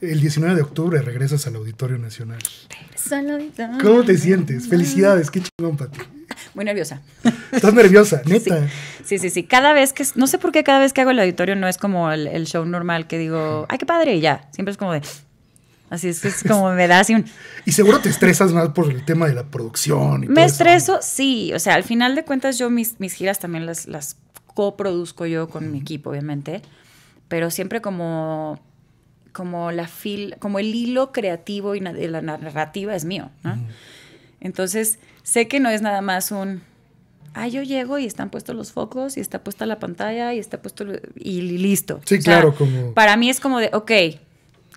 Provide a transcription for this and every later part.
El 19 de octubre regresas al Auditorio Nacional. ¿Cómo te sientes? Felicidades, qué chingón, Pati. Muy nerviosa. Estás nerviosa, neta. Sí. sí, sí, Cada vez que, no sé por qué cada vez que hago el auditorio no es como el, show normal que digo, ay, qué padre, y ya. Siempre es como de, Así es es como me da así un... Y seguro te estresas más por el tema de la producción. me estreso, sí. O sea, al final de cuentas yo mis, giras también las, coproduzco yo con mi equipo, obviamente. Pero siempre como como, la fil, como el hilo creativo y de la narrativa es mío. ¿no? Entonces, sé que no es nada más un, ah, yo llego y están puestos los focos y está puesta la pantalla y está puesto y listo. Sí, claro, como... Para mí es como de, ok,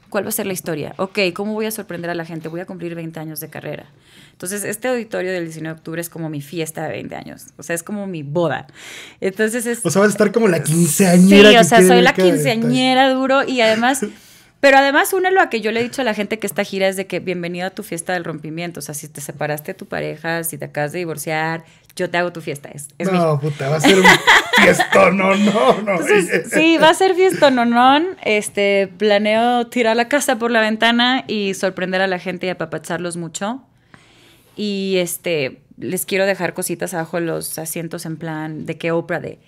¿cuál va a ser la historia? Ok, ¿cómo voy a sorprender a la gente? Voy a cumplir 20 años de carrera. Entonces, este auditorio del 19 de octubre es como mi fiesta de 20 años. O sea, es como mi boda. Entonces es... O sea, va a estar como la quinceañera. Sí, o sea, soy la quinceañera duro y además... Pero además, únelo a que yo le he dicho a la gente que esta gira es de que bienvenido a tu fiesta del rompimiento. O sea, si te separaste de tu pareja, si te acabas de divorciar, yo te hago tu fiesta. no, puta, va a ser un fiesto, no, no, sí, va a ser fiesto, no, Este, planeo tirar la casa por la ventana y sorprender a la gente y apapacharlos mucho. Y este, les quiero dejar cositas abajo en los asientos en plan de qué Oprah de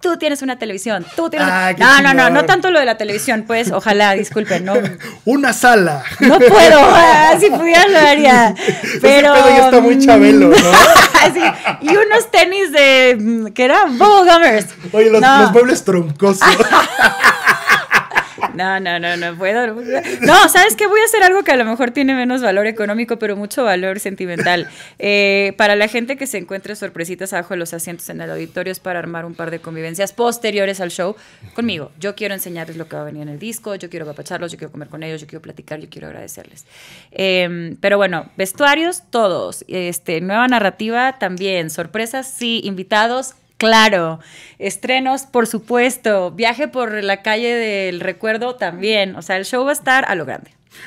tú tienes una televisión, tú tienes... Ah, no, no, no, no, tanto lo de la televisión, pues, ojalá, disculpen, no. una sala. No puedo, ah, si pudiera lo haría. Este pero... Ese ya está muy mm, chabelo, ¿no? y unos tenis de... Mm, que era Bubblegummers. Oye, los, los muebles troncosos. No, no, no, no puedo. No, ¿sabes que Voy a hacer algo que a lo mejor tiene menos valor económico, pero mucho valor sentimental. Eh, para la gente que se encuentre sorpresitas abajo de los asientos en el auditorio, es para armar un par de convivencias posteriores al show conmigo. Yo quiero enseñarles lo que va a venir en el disco, yo quiero apapacharlos, yo quiero comer con ellos, yo quiero platicar, yo quiero agradecerles. Em, pero bueno, vestuarios, todos. Este, nueva narrativa también. Sorpresas, sí. Invitados, Claro, estrenos, por supuesto, viaje por la calle del recuerdo también, o sea, el show va a estar a lo grande.